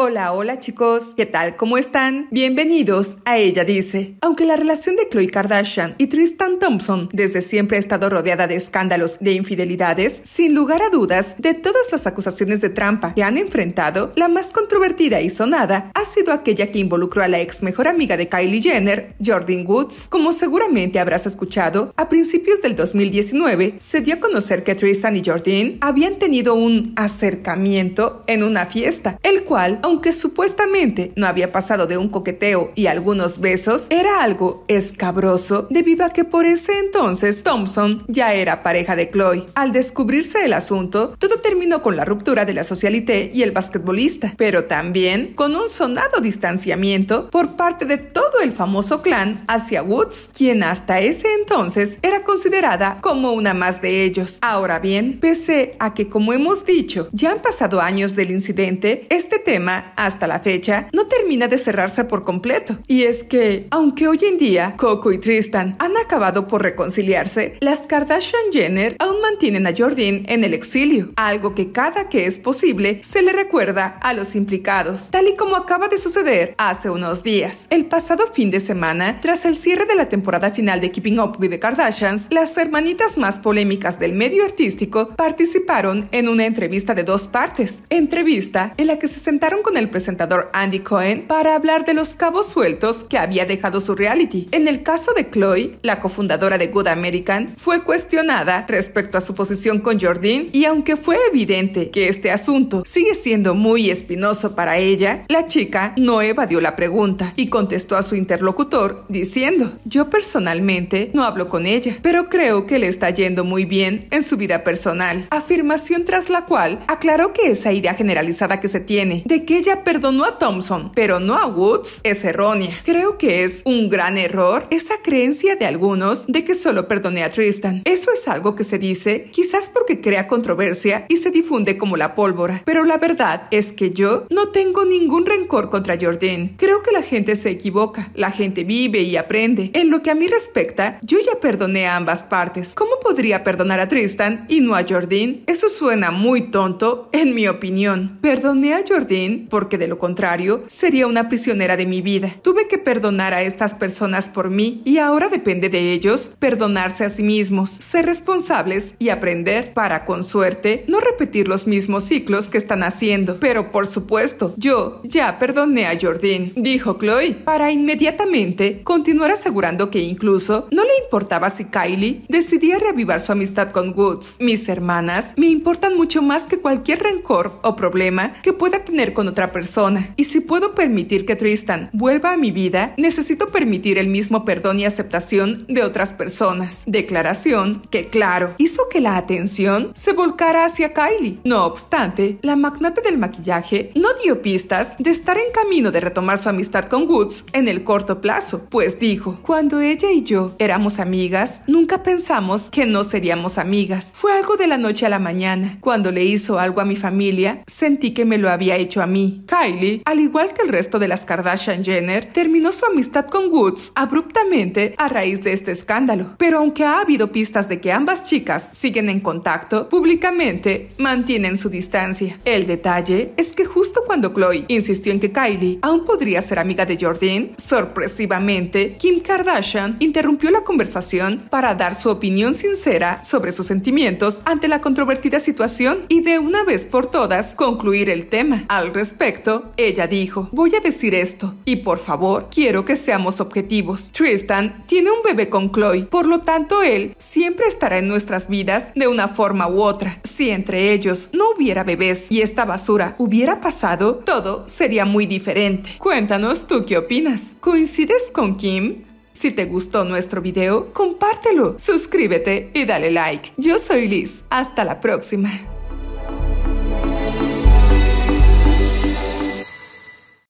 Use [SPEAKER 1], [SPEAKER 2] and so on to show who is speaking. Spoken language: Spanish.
[SPEAKER 1] Hola, hola chicos, ¿qué tal? ¿Cómo están? Bienvenidos a Ella Dice. Aunque la relación de Chloe Kardashian y Tristan Thompson desde siempre ha estado rodeada de escándalos de infidelidades, sin lugar a dudas, de todas las acusaciones de trampa que han enfrentado, la más controvertida y sonada ha sido aquella que involucró a la ex mejor amiga de Kylie Jenner, Jordan Woods. Como seguramente habrás escuchado, a principios del 2019 se dio a conocer que Tristan y Jordan habían tenido un acercamiento en una fiesta, el cual aunque supuestamente no había pasado de un coqueteo y algunos besos, era algo escabroso debido a que por ese entonces Thompson ya era pareja de Chloe. Al descubrirse el asunto, todo terminó con la ruptura de la socialité y el basquetbolista, pero también con un sonado distanciamiento por parte de todo el famoso clan hacia Woods, quien hasta ese entonces era considerada como una más de ellos. Ahora bien, pese a que como hemos dicho, ya han pasado años del incidente, este tema hasta la fecha no termina de cerrarse por completo. Y es que, aunque hoy en día Coco y Tristan han acabado por reconciliarse, las Kardashian Jenner aún mantienen a Jordyn en el exilio, algo que cada que es posible se le recuerda a los implicados, tal y como acaba de suceder hace unos días. El pasado fin de semana, tras el cierre de la temporada final de Keeping Up with the Kardashians, las hermanitas más polémicas del medio artístico participaron en una entrevista de dos partes, entrevista en la que se sentaron con el presentador Andy Cohen para hablar de los cabos sueltos que había dejado su reality. En el caso de Chloe, la cofundadora de Good American, fue cuestionada respecto a su posición con Jordyn y aunque fue evidente que este asunto sigue siendo muy espinoso para ella, la chica no evadió la pregunta y contestó a su interlocutor diciendo, yo personalmente no hablo con ella, pero creo que le está yendo muy bien en su vida personal, afirmación tras la cual aclaró que esa idea generalizada que se tiene de que ella perdonó a Thompson, pero no a Woods, es errónea. Creo que es un gran error esa creencia de algunos de que solo perdoné a Tristan. Eso es algo que se dice, quizás porque crea controversia y se difunde como la pólvora, pero la verdad es que yo no tengo ningún rencor contra Jordan. Creo que la gente se equivoca, la gente vive y aprende. En lo que a mí respecta, yo ya perdoné a ambas partes. ¿Cómo podría perdonar a Tristan y no a Jordan? Eso suena muy tonto, en mi opinión. Perdoné a Jordan porque de lo contrario sería una prisionera de mi vida. Tuve que perdonar a estas personas por mí y ahora depende de ellos perdonarse a sí mismos, ser responsables y aprender para, con suerte, no repetir los mismos ciclos que están haciendo. Pero por supuesto, yo ya perdoné a Jordyn, dijo Chloe, para inmediatamente continuar asegurando que incluso no le importaba si Kylie decidía reavivar su amistad con Woods. Mis hermanas me importan mucho más que cualquier rencor o problema que pueda tener con otras persona. Y si puedo permitir que Tristan vuelva a mi vida, necesito permitir el mismo perdón y aceptación de otras personas. Declaración que, claro, hizo que la atención se volcara hacia Kylie. No obstante, la magnate del maquillaje no dio pistas de estar en camino de retomar su amistad con Woods en el corto plazo, pues dijo, cuando ella y yo éramos amigas, nunca pensamos que no seríamos amigas. Fue algo de la noche a la mañana. Cuando le hizo algo a mi familia, sentí que me lo había hecho a mí. Kylie, al igual que el resto de las Kardashian Jenner, terminó su amistad con Woods abruptamente a raíz de este escándalo. Pero aunque ha habido pistas de que ambas chicas siguen en contacto, públicamente mantienen su distancia. El detalle es que justo cuando Chloe insistió en que Kylie aún podría ser amiga de Jordan, sorpresivamente, Kim Kardashian interrumpió la conversación para dar su opinión sincera sobre sus sentimientos ante la controvertida situación y de una vez por todas concluir el tema. Al respecto, respecto, ella dijo, voy a decir esto, y por favor, quiero que seamos objetivos. Tristan tiene un bebé con Chloe, por lo tanto él siempre estará en nuestras vidas de una forma u otra. Si entre ellos no hubiera bebés y esta basura hubiera pasado, todo sería muy diferente. Cuéntanos tú qué opinas. ¿Coincides con Kim? Si te gustó nuestro video, compártelo, suscríbete y dale like. Yo soy Liz. Hasta la próxima.